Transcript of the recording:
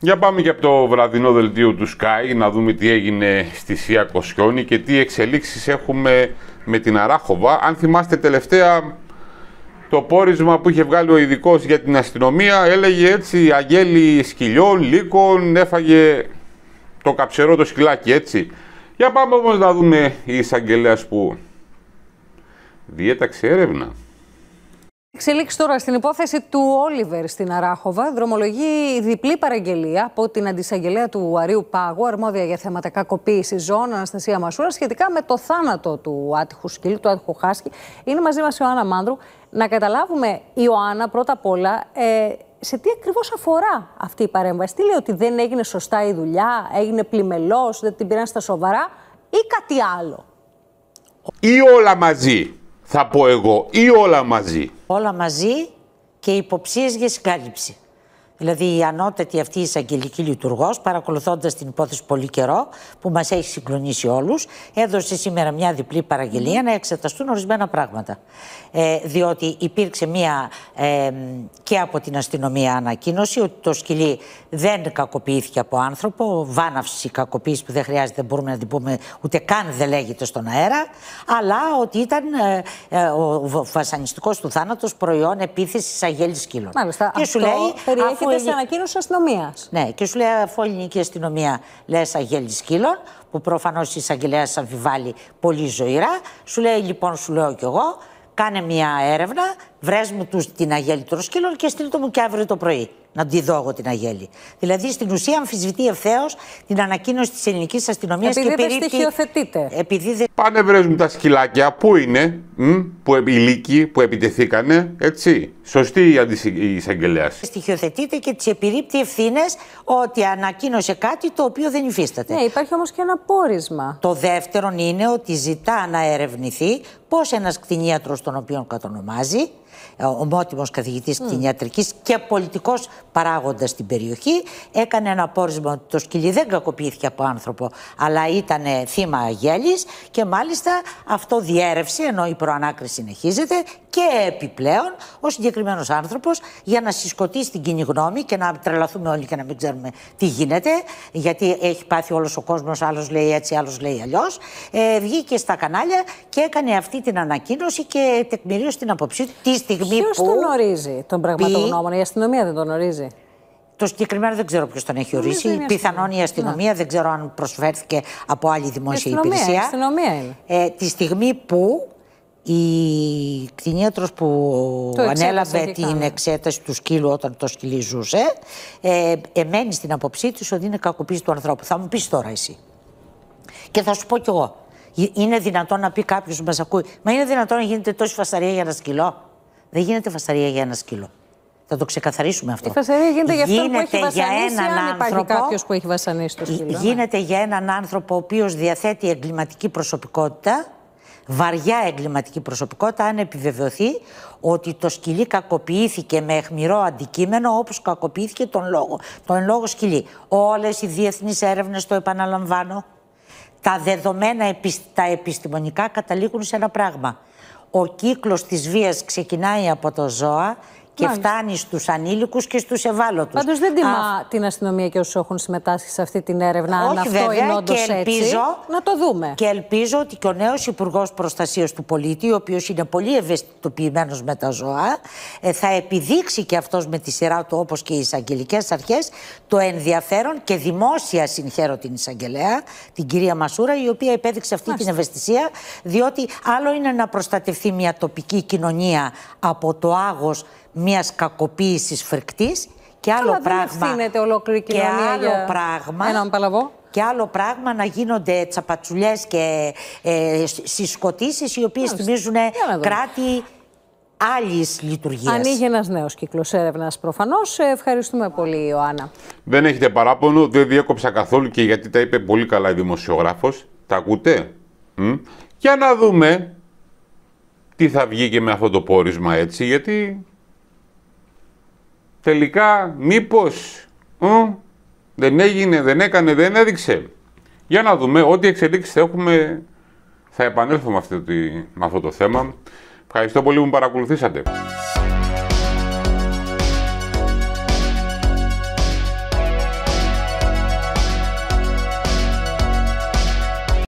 Για πάμε και από το βραδινό δελτίο του Sky να δούμε τι έγινε στη Σία Κοσιόνη και τι εξελίξεις έχουμε με την Αράχοβα. Αν θυμάστε τελευταία το πόρισμα που είχε βγάλει ο ειδικός για την αστυνομία έλεγε έτσι Αγγέλη σκυλιών, λύκων, έφαγε το καψερό το σκυλάκι έτσι. Για πάμε όμως να δούμε η εισαγγελέας που διέταξε έρευνα. Εξελίξεις τώρα στην υπόθεση του Όλιβερ στην Αράχοβα. Δρομολογεί διπλή παραγγελία από την αντισαγγελέα του Αρίου Πάγου, αρμόδια για θέματα κακοποίησης ζώων, Αναστασία Μασούρα, σχετικά με το θάνατο του άτυχου σκύλου, του άτυχου χάσκι. Είναι μαζί μας η Ιωάννα Μάνδρου. Να καταλάβουμε, Ιωάννα, πρώτα απ' όλα, ε, σε τι ακριβώς αφορά αυτή η παρέμβαση. Τι λέει ότι δεν έγινε σωστά η δουλειά, έγινε πλημελό, δεν την πήραν στα σοβαρά ή κάτι άλλο. Ή όλα μαζί, θα πω εγώ, ή όλα μαζί όλα μαζί και υποψίες για συγκάλυψη. Δηλαδή η ανώτατη αυτή εισαγγελική λειτουργός, παρακολουθώντας την υπόθεση πολύ καιρό, που μας έχει συγκλονίσει όλους, έδωσε σήμερα μια διπλή παραγγελία να εξεταστούν ορισμένα πράγματα. Ε, διότι υπήρξε μια ε, και από την αστυνομία ανακοίνωση ότι το σκυλί δεν κακοποιήθηκε από άνθρωπο, βάναυση κακοποίηση που δεν χρειάζεται, δεν μπορούμε να την πούμε ούτε καν δεν λέγεται στον αέρα, αλλά ότι ήταν ε, ε, ο βασανιστικός του θάνατος προϊόν επίθεσης αγέλης σκύλων. Μάλιστα, και σου λέει, έρχεται σε ανακοίνωση αστυνομίας. Ναι, και σου λέει αφού ελληνική αστυνομία λες Αγέλη Σκύλων, που προφανώς η εισαγγελέα αμφιβάλλει πολύ ζωηρά. Σου λέει λοιπόν, σου λέω κι εγώ, κάνε μια έρευνα, βρες μου τους, την Αγέλη σκύλων και στείλ το μου και αύριο το πρωί να τη δω εγώ την Αγέλη. Δηλαδή στην ουσία αμφισβητεί ευθέως την ανακοίνωση της ελληνικής αστυνομίας και δεν στοιχειοθετείται. Επειδή δεν... Πάνε βρέσουν τα σκυλάκια. Πού είναι, μ? που οι που επιτεθήκανε, έτσι. Σωστή η εισαγγελέας. Στοιχειοθετείται και τι επιρρύπτει ευθύνες ότι ανακοίνωσε κάτι το οποίο δεν υφίσταται. Ναι, υπάρχει όμως και ένα πόρισμα. Το δεύτερο είναι ότι ζητά να ερευνηθεί πώς ένας κτηνίατρος, τον οποίο κατονομάζει, ε, ομότιμος καθηγητής mm. κτηνιατρικής και πολιτικός παράγοντας στην περιοχή. Έκανε ένα πόρισμα ότι το σκυλί δεν κακοποιήθηκε από άνθρωπο, αλλά ήταν θύμα γέλης και μάλιστα αυτό διέρευσε, ενώ η προανάκριση συνεχίζεται, και επιπλέον ο συγκεκριμένος άνθρωπος για να συσκοτήσει την κοινή γνώμη και να τρελαθούμε όλοι και να μην ξέρουμε τι γίνεται, γιατί έχει πάθει όλος ο κόσμος, άλλος λέει έτσι, άλλος λέει αλλιώς. Ε, βγήκε στα κανάλια και έκανε αυτή την ανακοίνωση και τεκμηρίωσε την άποψή τη στιγμή Ποιος που. Ποιο τον ορίζει, τον πραγματογνώμονα, η αστυνομία δεν τον ορίζει. Το συγκεκριμένο δεν ξέρω ποιος τον έχει ορίσει. Πιθανόν η αστυνομία, δεν ξέρω αν προσφέρθηκε από άλλη δημόσια αστυνομία, υπηρεσία. Η αστυνομία είναι. Ε, τη στιγμή που η κτηνίατρος που ανέλαβε την εξέταση του σκύλου όταν το σκυλί ζούσε, ε, εμένει στην αποψή της ότι είναι κακοποίηση του ανθρώπου. Θα μου πεις τώρα εσύ. Και θα σου πω κι εγώ. Ε, είναι δυνατόν να πει κάποιος που μας ακούει, Μα είναι δυνατόν να γίνεται τόση φασαρία για ένα σκυλό δεν γίνεται φασαρία για ένα σκύλο. Θα το ξεκαθαρίσουμε αυτό. Η φασαρία γίνεται, γίνεται για αυτό που έχει βασανίσει, αν υπάρχει κάποιος που έχει βασανίσει το σκύλο. Ναι. Γίνεται για έναν άνθρωπο ο οποίος διαθέτει εγκληματική προσωπικότητα, βαριά εγκληματική προσωπικότητα, αν επιβεβαιωθεί ότι το σκυλί κακοποιήθηκε με αιχμηρό αντικείμενο όπως κακοποιήθηκε τον λόγο, τον λόγο σκυλί. Όλες οι διεθνείς έρευνες, το επαναλαμβάνω, τα δεδομένα, τα επιστημονικά καταλήγουν σε ένα πράγμα ο κύκλος της βίας ξεκινάει από το ζώα και φτάνει στους ανήλικους και στους ευάλωτους. Πάντως δεν τιμά την αστυνομία και όσους έχουν συμμετάσχει σε αυτή την έρευνα, Όχι, αν αυτό βέβαια, είναι όντως έτσι. Να το δούμε. Και ελπίζω ότι και ο νέος Υπουργός Προστασίας του Πολίτη, ο οποίος είναι πολύ ευαισθητοποιημένος με τα ζώα, ε, θα επιδείξει και αυτός με τη σειρά του, όπως και οι εισαγγελικές αρχές, το ενδιαφέρον και δημόσια συγχαίρω την εισαγγελέα, την κυρία Μασούρα, η οποία επέδειξε αυτή την ευαισθησία, διότι άλλο είναι να προστατευτεί μια τοπική κοινωνία από το άγος μιας κακοποίησης φρικτής και άλλο Αλλά πράγμα. Δεν ολόκληρη και άλλο για πράγμα, έναν Και άλλο πράγμα να γίνονται τσαπατσουλιές και ε, οι οποίες θυμίζουν κράτη άλλης λειτουργίας. Ανοίγει ένας νέος κύκλος έρευνας προφανώς. Ε, ευχαριστούμε πολύ, Ιωάννα. Δεν έχετε παράπονο, δεν διέκοψα καθόλου και γιατί τα είπε πολύ καλά η δημοσιογράφος. Τα ακούτε. Μ? Για να δούμε τι θα βγει και με αυτό το πόρισμα έτσι, γιατί τελικά μήπως δεν έγινε, δεν έκανε, δεν έδειξε. Για να δούμε ό,τι εξελίξεις θα έχουμε. Θα επανέλθουμε με αυτό το θέμα. Ευχαριστώ πολύ που με παρακολουθήσατε.